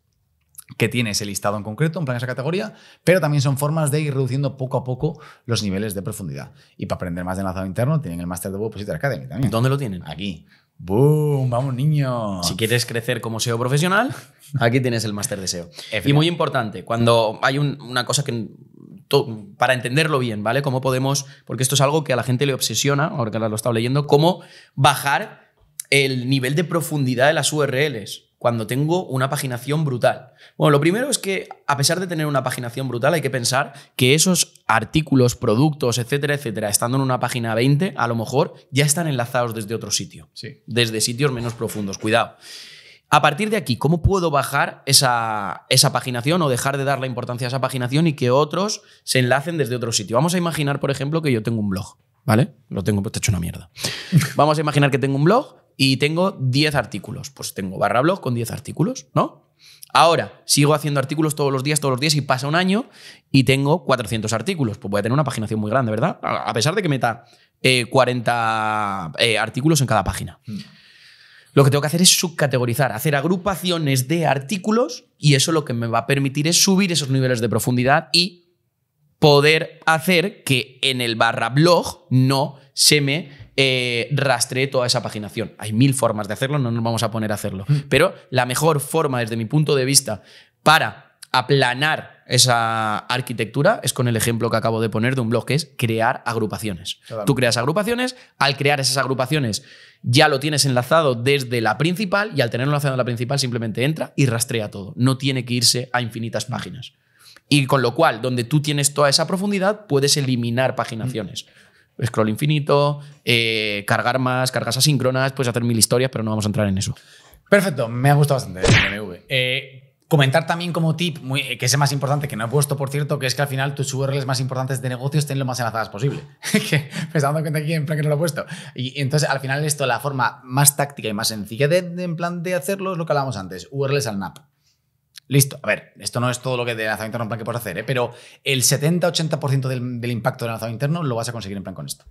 S2: que tiene ese listado en concreto, en plan esa categoría, pero también son formas de ir reduciendo poco a poco los niveles de profundidad. Y para aprender más de enlazado interno, tienen el Máster de Web de Academy también. ¿Dónde lo tienen? Aquí. ¡Boom! ¡Vamos, niño! Si quieres crecer como SEO profesional, aquí tienes el máster de SEO. y muy importante,
S1: cuando hay una cosa que para entenderlo bien, ¿vale? Cómo podemos, porque esto es algo que a la gente le obsesiona, ahora que lo he estado leyendo, cómo bajar el nivel de profundidad de las URLs cuando tengo una paginación brutal? Bueno, lo primero es que a pesar de tener una paginación brutal, hay que pensar que esos artículos, productos, etcétera, etcétera, estando en una página 20, a lo mejor ya están enlazados desde otro sitio, desde sitios menos profundos. Cuidado. A partir de aquí, ¿cómo puedo bajar esa, paginación o dejar de dar la importancia a esa paginación y que otros se enlacen desde otro sitio? Vamos a imaginar, por ejemplo, que yo tengo un blog, ¿vale? Lo tengo, puesto, te hecho una mierda. Vamos a imaginar que tengo un blog y tengo 10 artículos. Pues tengo barra blog con 10 artículos, ¿no? Ahora, sigo haciendo artículos todos los días, todos los días, y pasa un año y tengo 400 artículos. Pues voy a tener una paginación muy grande, ¿verdad? A pesar de que meta 40 eh, eh, artículos en cada página. Mm. Lo que tengo que hacer es subcategorizar, hacer agrupaciones de artículos y eso lo que me va a permitir es subir esos niveles de profundidad y poder hacer que en el barra blog no se me eh, toda esa paginación. Hay mil formas de hacerlo, no nos vamos a poner a hacerlo. Mm. Pero la mejor forma, desde mi punto de vista, para aplanar esa arquitectura es con el ejemplo que acabo de poner de un blog, que es crear agrupaciones. Tú creas agrupaciones, al crear esas agrupaciones ya lo tienes enlazado desde la principal y al tenerlo enlazado en la principal simplemente entra y rastrea todo. No tiene que irse a infinitas mm. páginas. Y con lo cual, donde tú tienes toda esa profundidad, puedes eliminar mm. paginaciones scroll infinito, eh, cargar más, cargas asíncronas, puedes hacer mil historias, pero no vamos a entrar
S2: en eso. Perfecto, me ha gustado bastante eh, el eh, Comentar también como tip, que es el más importante, que no he puesto, por cierto, que es que al final tus URLs más importantes de negocios estén lo más enlazadas posible. me está dando cuenta aquí en plan que no lo he puesto. Y entonces, al final, esto, la forma más táctica y más sencilla de, en plan de hacerlo es lo que hablábamos antes, URLs al NAP. Listo. A ver, esto no es todo lo que de lanzado interno en plan que puedes hacer, ¿eh? pero el 70-80% del, impacto del lanzado interno lo vas a conseguir en plan con esto.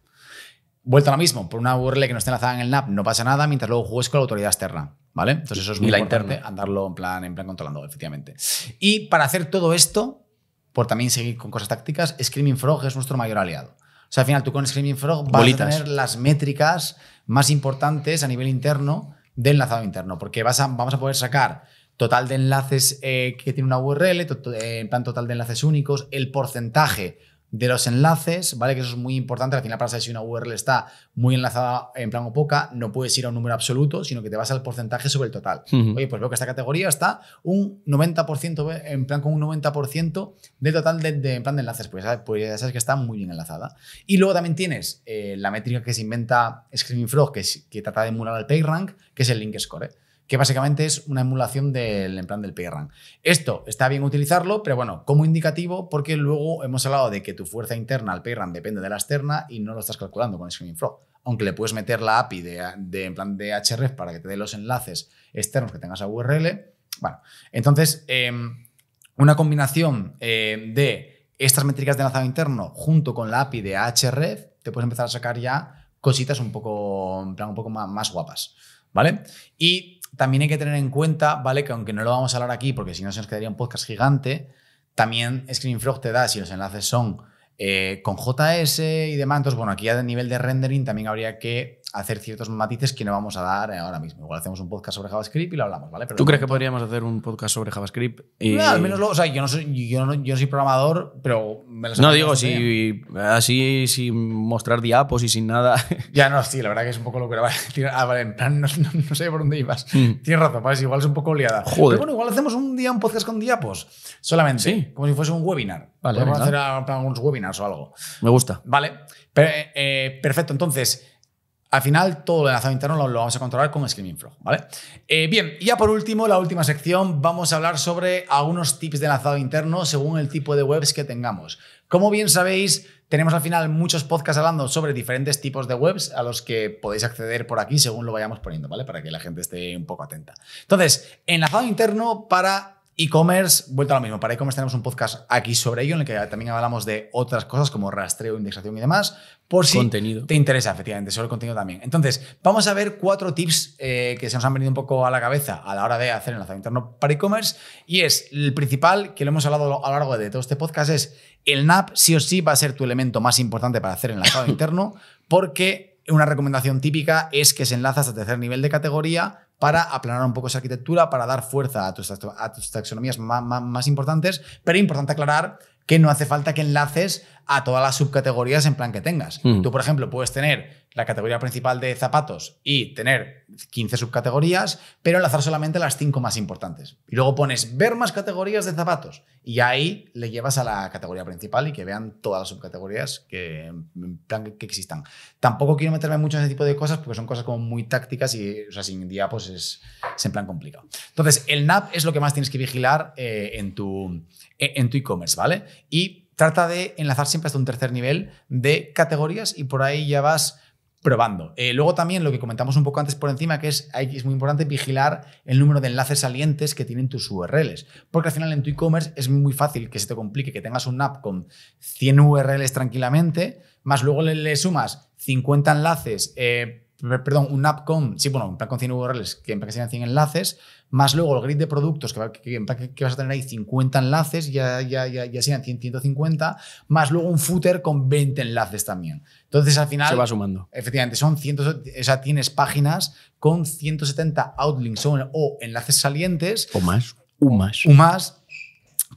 S2: Vuelto a lo mismo, por una URL que no esté enlazada en el NAP no pasa nada, mientras luego juegues con la autoridad externa, ¿vale? Entonces eso es muy importante andarlo en plan, en plan controlando, efectivamente. Y para hacer todo esto, por también seguir con cosas tácticas, Screaming Frog es nuestro mayor aliado. O sea, al final tú con Screaming Frog vas a tener las métricas más importantes a nivel interno del enlazado interno, porque vas vamos a poder sacar total de enlaces eh, que tiene una URL, eh, en plan total de enlaces únicos, el porcentaje de los enlaces, ¿vale? Que eso es muy importante. Al final, para saber si una URL está muy enlazada en plan o poca, no puedes ir a un número absoluto, sino que te vas al porcentaje sobre el total. Oye, pues veo que esta categoría está un 90%, en plan con un 90% de total de, enlaces. Pues, ya sabes que está muy bien enlazada. Y luego también tienes eh, la métrica que se inventa Screaming Frog, que, trata de emular al PageRank, que es el link score que básicamente es una emulación del en plan del PRAN. Esto está bien utilizarlo, pero bueno, como indicativo, porque luego hemos hablado de que tu fuerza interna al PRAN depende de la externa y no lo estás calculando con Screaming flow Aunque le puedes meter la API de, de, plan de HRF para que te dé los enlaces externos que tengas a URL. Bueno, entonces, em, una combinación eh, de estas métricas de enlazado interno junto con la API de HRF, te puedes empezar a sacar ya cositas un poco, un poco más, más guapas. ¿Vale? Y también hay que tener en cuenta, ¿vale? Que aunque no lo vamos a hablar aquí, porque si no se nos quedaría un podcast gigante, también ScreenFrog te da, si los enlaces son eh, con JS y de mantos bueno, aquí a nivel de rendering también habría que hacer ciertos matices que no vamos a dar ahora mismo. Igual hacemos un podcast sobre JavaScript y lo hablamos, ¿vale? ¿Tú crees que podríamos hacer un podcast sobre JavaScript? al menos lo, o sea, yo no soy, yo soy programador, pero me No digo
S1: si así sin
S2: mostrar diapos y sin nada. ya no, sí, la verdad que es un poco locura. Ah, vale, en plan, no, sé por dónde ibas. Mm. Tienes razón, igual es un poco liada. Pero bueno, igual hacemos un día un podcast con diapos. Solamente. Sí. Como si fuese un webinar. Vale. Podemos hacer ah, unos webinars o algo. Me gusta. Vale. Eh, perfecto. Entonces, al final, todo el enlazado interno lo, vamos a controlar con Screaming Flow, ¿vale? Eh, bien, y ya por último, la última sección, vamos a hablar sobre algunos tips de enlazado interno según el tipo de webs que tengamos. Como bien sabéis, tenemos al final muchos podcasts hablando sobre diferentes tipos de webs a los que podéis acceder por aquí según lo vayamos poniendo, ¿vale? Para que la gente esté un poco atenta. Entonces, enlazado interno para e-commerce, vuelto a lo mismo. Para e-commerce tenemos un podcast aquí sobre ello, en el que también hablamos de otras cosas como rastreo, indexación y demás, por si te interesa, efectivamente, sobre el contenido también. Entonces, vamos a ver cuatro tips eh, que se nos han venido un poco a la cabeza a la hora de hacer enlazado interno para e-commerce. Y es el principal, que lo hemos hablado a lo largo de todo este podcast, es el NAP sí o sí va a ser tu elemento más importante para hacer enlazado interno, porque una recomendación típica es que se enlaza a tercer nivel de categoría para aplanar un poco esa arquitectura, para dar fuerza a tus, taxonomías más, importantes, pero importante aclarar que no hace falta que enlaces a todas las subcategorías en plan que tengas. Mm. Tú, por ejemplo, puedes tener la categoría principal de zapatos y tener 15 subcategorías, pero enlazar solamente las 5 más importantes. Y luego pones ver más categorías de zapatos y ahí le llevas a la categoría principal y que vean todas las subcategorías que, que existan. Tampoco quiero meterme mucho en ese tipo de cosas porque son cosas como muy tácticas y o sea, sin día pues, es, en plan complicado. Entonces, el NAP es lo que más tienes que vigilar eh, en tu e, en tu e-commerce, ¿vale? Y trata de enlazar siempre hasta un tercer nivel de categorías y por ahí ya vas probando. Eh, luego también lo que comentamos un poco antes por encima, que es, muy importante vigilar el número de enlaces salientes que tienen tus URLs, porque al final en tu e-commerce es muy fácil que se te complique que tengas un app con 100 URLs tranquilamente, más luego le, sumas 50 enlaces. Eh, perdón, un app con, sí, bueno, un plan con 100 URLs que serían 100 enlaces, más luego el grid de productos que, vas a tener ahí 50 enlaces, ya, ya, sean 150, más luego un footer con 20 enlaces también. Entonces al final... Se va sumando. Efectivamente, son 100, o sea, tienes páginas con 170 outlinks o, enlaces salientes. O
S1: más. O más. O más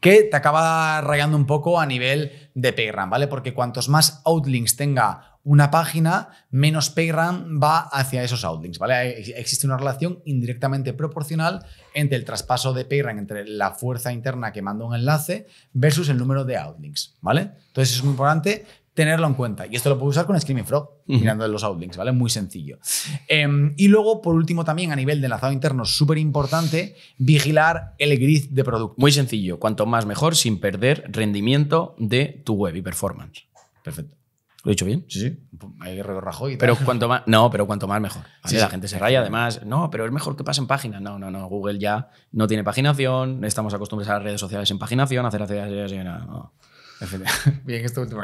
S2: que te acaba rayando un poco a nivel de PageRank, ¿vale? Porque cuantos más outlinks tenga una página, menos PayRAM va hacia esos outlinks, ¿vale? Existe una relación indirectamente proporcional entre el traspaso de payrun entre la fuerza interna que manda un enlace versus el número de outlinks, ¿vale? Entonces es muy importante tenerlo en cuenta. Y esto lo puedo usar con Screaming Frog, mirando los outlinks, ¿vale? Muy sencillo. Em, y luego, por último, también a nivel de enlazado interno, súper importante, vigilar el grid de producto. Muy sencillo, cuanto más mejor,
S1: sin perder rendimiento de tu web y performance. Perfecto. Lo he dicho bien. Sí, sí. Hay Rajoy y tal. Pero cuanto más, no, pero cuanto más mejor. Así la gente se raya. Además, no, pero es mejor que pasen páginas. No, no, no. Google ya no tiene paginación. Estamos acostumbrados a las redes sociales en paginación, a hacer
S2: nada.
S1: No, no.
S2: Bien, esto último.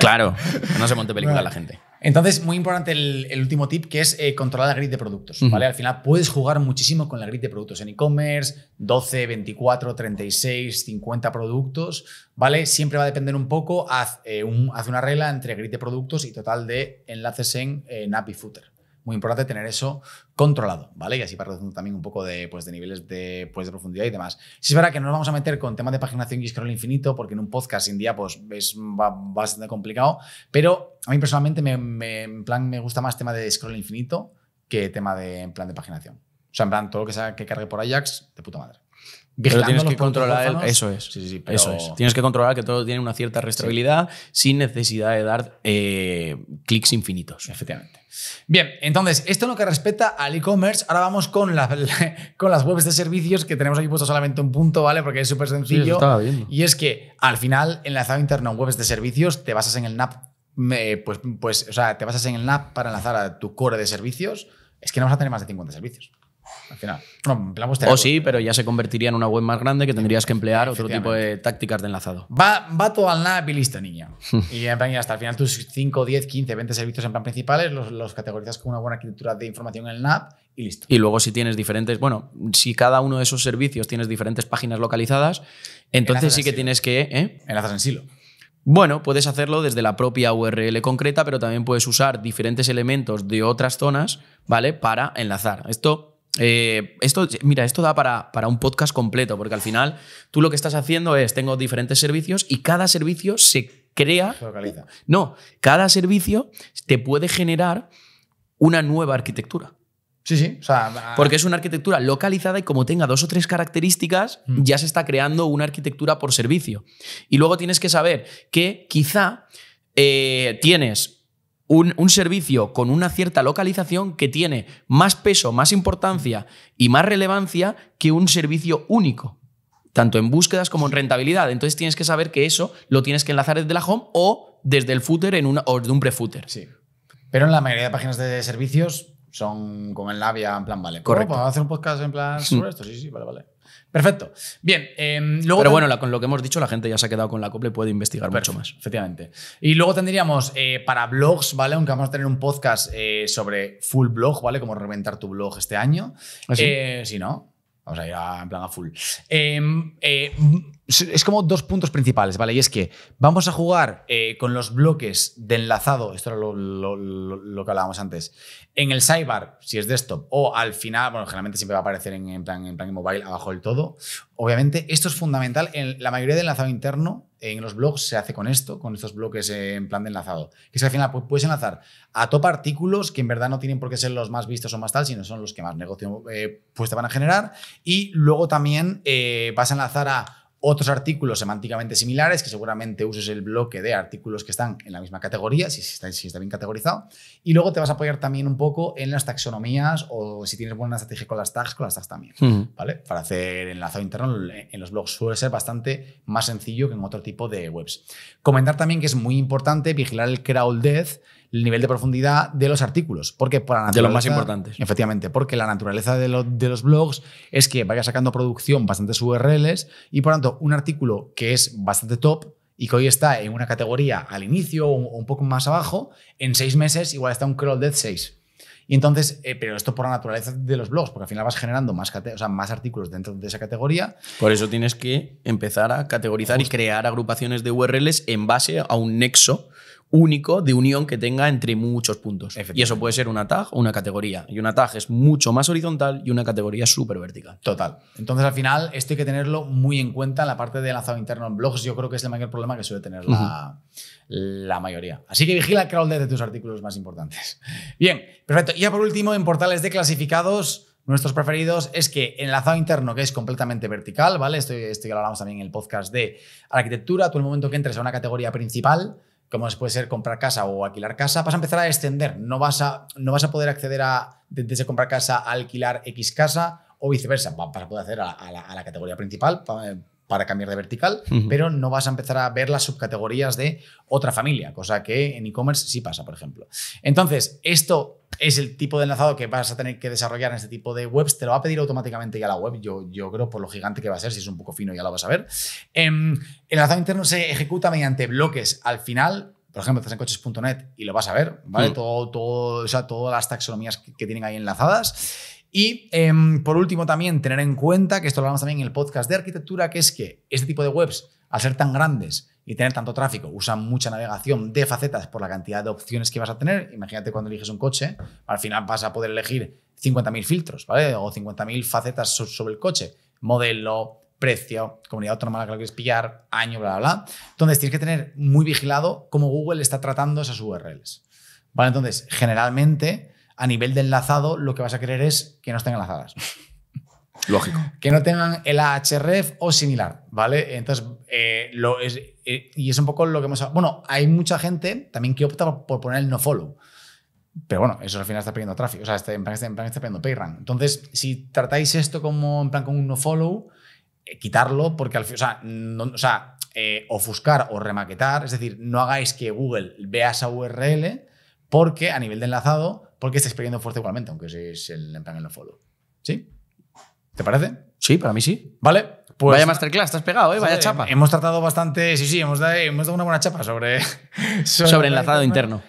S2: Claro, no se monte película la gente. Entonces, muy importante el, último tip que es eh, controlar la grid de productos. ¿vale? Al final puedes jugar muchísimo con la grid de productos en e-commerce, 12, 24, 36, 50 productos. ¿vale? Siempre va a depender un poco, eh, haz, una regla entre grid de productos y total de enlaces en, eh, footer muy importante tener eso controlado, ¿vale? Y así para reduciendo también un poco de, pues, de niveles de, pues, de profundidad y demás. Si es verdad que no nos vamos a meter con temas de paginación y scroll infinito, porque en un podcast sin día pues, es bastante complicado, pero a mí personalmente me, en plan, me gusta más tema de scroll infinito que tema de plan de paginación. O sea, en plan, todo lo que, sea, que cargue por Ajax, de puta madre tienes que controlar eso es, Tienes
S1: que controlar que todo tiene una cierta restabilidad sin necesidad de dar eh, clics infinitos. Efectivamente.
S2: Bien, entonces, esto en lo que respecta al e-commerce, ahora vamos con, la, con las webs de servicios que tenemos aquí puesto solamente un punto, ¿vale? Porque es súper sencillo. y es que al final, enlazado interno webs de servicios, te basas en el NAP, pues, pues, o sea, te basas en el NAP para enlazar a tu core de servicios. Es que no vas a tener más de 50 servicios al final. o pues,
S1: sí, eh, pero ya se convertiría en una web más grande que tendrías que emplear otro tipo de tácticas de enlazado.
S2: Va, todo al NAP y listo, niña. y hasta al final tus 5, 10, 15, 20 servicios en plan principales los, categorizas con una buena arquitectura de información en el NAP
S1: y listo. Y luego si tienes diferentes, bueno, si cada uno de esos servicios tienes diferentes páginas localizadas, entonces sí que tienes que... enlazar ¿eh? Enlazas en silo. Bueno, puedes hacerlo desde la propia URL concreta, pero también puedes usar diferentes elementos de otras zonas, ¿vale? Para enlazar. Esto eh, esto, mira, esto da para, para, un podcast completo, porque al final tú lo que estás haciendo es, tengo diferentes servicios y cada servicio se crea... Se localiza. No, cada servicio te puede generar una nueva arquitectura. Sí, sí. porque es una arquitectura localizada y como tenga dos o tres características, mm. ya se está creando una arquitectura por servicio. Y luego tienes que saber que quizá eh, tienes un, servicio con una cierta localización que tiene más peso, más importancia y más relevancia que un servicio único, tanto en búsquedas como en rentabilidad. Entonces tienes que saber que eso lo tienes que enlazar desde la home o desde el footer en una, o de un footer
S2: Sí. Pero en la mayoría de páginas de servicios son como en labia en plan, vale. Correcto. ¿Puedo hacer un podcast en plan sobre esto? Sí, sí, vale, vale. Perfecto. Bien. Em, luego Pero bueno, con lo que hemos dicho, la gente ya se ha quedado con la copla y puede investigar mucho más. Efectivamente. Y luego tendríamos eh, para blogs, ¿vale? Aunque vamos a tener un podcast eh, sobre full blog, ¿vale? Como reventar tu blog este año. ¿Ah, sí? Eh, si no. Vamos a ir en plan a full. Em, eh, es como dos puntos principales, ¿vale? Y es que vamos a jugar eh, con los bloques de enlazado, esto era lo, que hablábamos antes, en el sidebar, si es desktop, o al final, bueno, generalmente siempre va a aparecer en, plan, en mobile abajo del todo. Obviamente, esto es fundamental en la mayoría del enlazado interno en los blogs se hace con esto, con estos bloques en plan de enlazado. Que es que al final puedes enlazar a top artículos que en verdad no tienen por qué ser los más vistos o más tal, sino son los que más negocio eh, pues te van a generar. Y luego también eh, vas a enlazar a otros artículos semánticamente similares, que seguramente uses el bloque de artículos que están en la misma categoría, si está, está bien categorizado. Y luego te vas a apoyar también un poco en las taxonomías o si tienes buena estrategia con las tags, con las tags también. ¿vale? Para hacer enlazado interno en los blogs suele ser bastante más sencillo que en otro tipo de webs. Comentar también que es muy importante vigilar el crawl death el nivel de profundidad de los artículos. Porque de los más importantes. Efectivamente, porque la naturaleza de, de los blogs es que vaya sacando producción bastantes URLs y por tanto un artículo que es bastante top y que hoy está en una categoría al inicio o un poco más abajo, en seis meses igual está un crawl de 6. Y entonces, eh, pero esto por la naturaleza de los blogs, porque al final vas generando más, más artículos dentro de esa categoría.
S1: Por eso tienes que empezar a categorizar y crear agrupaciones de URLs en base a un nexo único de unión que tenga entre muchos puntos. Y eso puede ser una tag o una categoría. Y una tag es mucho más horizontal y una
S2: categoría súper vertical. Total. Entonces, al final, esto hay que tenerlo muy en cuenta en la parte de enlazado interno en blogs. Yo creo que es el mayor problema que suele tener la, mayoría. Así que vigila el crawl de tus artículos más importantes. Bien, perfecto. Y ya por último, en portales de clasificados, nuestros preferidos es que enlazado interno, que es completamente vertical, ¿vale? Esto, esto ya lo hablamos también en el podcast de arquitectura. Tú, en el momento que entres a una categoría principal, como puede ser comprar casa o alquilar casa, vas a empezar a extender No vas a, no vas a poder acceder a, desde comprar casa a alquilar X casa o viceversa. Vas a poder hacer a la, categoría principal, eh, para cambiar de vertical, pero no vas a empezar a ver las subcategorías de otra familia, cosa que en e-commerce sí pasa, por ejemplo. Entonces, esto es el tipo de enlazado que vas a tener que desarrollar en este tipo de webs, te lo va a pedir automáticamente ya la web, yo, yo creo por lo gigante que va a ser, si es un poco fino ya lo vas a ver. Em, el enlazado interno se ejecuta mediante bloques al final. Por ejemplo, estás en coches.net y lo vas a ver, ¿vale? Mm. todo, todo, o sea, todas las taxonomías que tienen ahí enlazadas. Y em, por último también tener en cuenta, que esto lo hablamos también en el podcast de arquitectura, que es que este tipo de webs, al ser tan grandes y tener tanto tráfico, usan mucha navegación de facetas por la cantidad de opciones que vas a tener. Imagínate cuando eliges un coche, al final vas a poder elegir 50.000 filtros, ¿vale? O 50.000 facetas sobre el coche, modelo, precio, comunidad autónoma que lo quieres pillar, año, bla, bla, bla. Entonces tienes que tener muy vigilado cómo Google está tratando esas URLs. ¿Vale? Entonces, generalmente a nivel de enlazado, lo que vas a querer es que no estén enlazadas. Lógico. Que no tengan el AHRF o similar, ¿vale? Entonces, eh, lo es, eh, y es un poco lo que hemos... Bueno, hay mucha gente también que opta por poner el nofollow. Pero bueno, eso al final está pidiendo tráfico. O sea, está, en plan, está, Entonces, si tratáis esto como en plan con un nofollow, eh, quitarlo porque al final... o sea ofuscar o remaquetar. Es decir, no hagáis que Google vea esa URL porque a nivel de enlazado porque estás perdiendo fuerza igualmente, aunque es el, en plan el follow. ¿Sí? ¿Te parece? Sí, para mí sí. Vale. Pues, Vaya masterclass, estás pegado, eh, Vaya chapa. Hemos tratado bastante, sí, sí, hemos dado, una buena chapa sobre... Sobre, enlazado interno.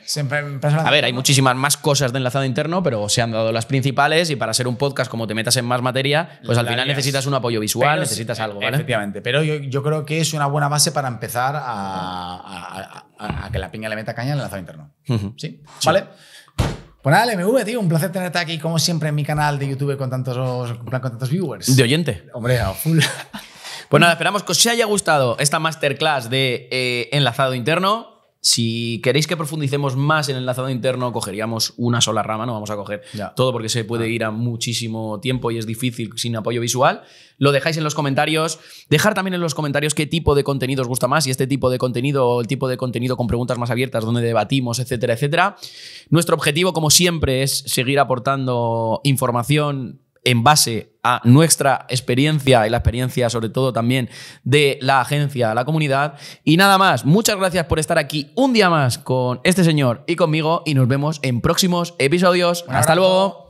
S2: A
S1: ver, hay muchísimas más cosas de enlazado interno, pero se han dado las principales y para ser un podcast, como te metas en más materia, pues al final necesitas un apoyo visual, necesitas algo, e-, ¿vale? Efectivamente,
S2: pero yo, creo que es una buena base para empezar a, a, que la piña le meta caña al enlazado interno. ¿Sí? ¿Sí? ¿Vale? Bueno, pues LMV, tío, un placer tenerte aquí, como siempre, en mi canal de YouTube con tantos, con tantos viewers. De oyente. Hombre, a full. Pues
S1: esperamos que os haya gustado esta masterclass de eh, enlazado interno. Si queréis que profundicemos más en el enlazado interno, cogeríamos una sola rama, no vamos a coger todo porque se puede ah. ir a muchísimo tiempo y es difícil sin apoyo visual. Lo dejáis en los comentarios. Dejar también en los comentarios qué tipo de contenido os gusta más, y este tipo de contenido o el tipo de contenido con preguntas más abiertas donde debatimos, etcétera, etcétera. Nuestro objetivo, como siempre, es seguir aportando información en base a nuestra experiencia y la experiencia sobre todo también de la agencia, la comunidad. Y nada más, muchas gracias por estar aquí un día más con este señor y conmigo y nos vemos en próximos episodios. Hasta luego.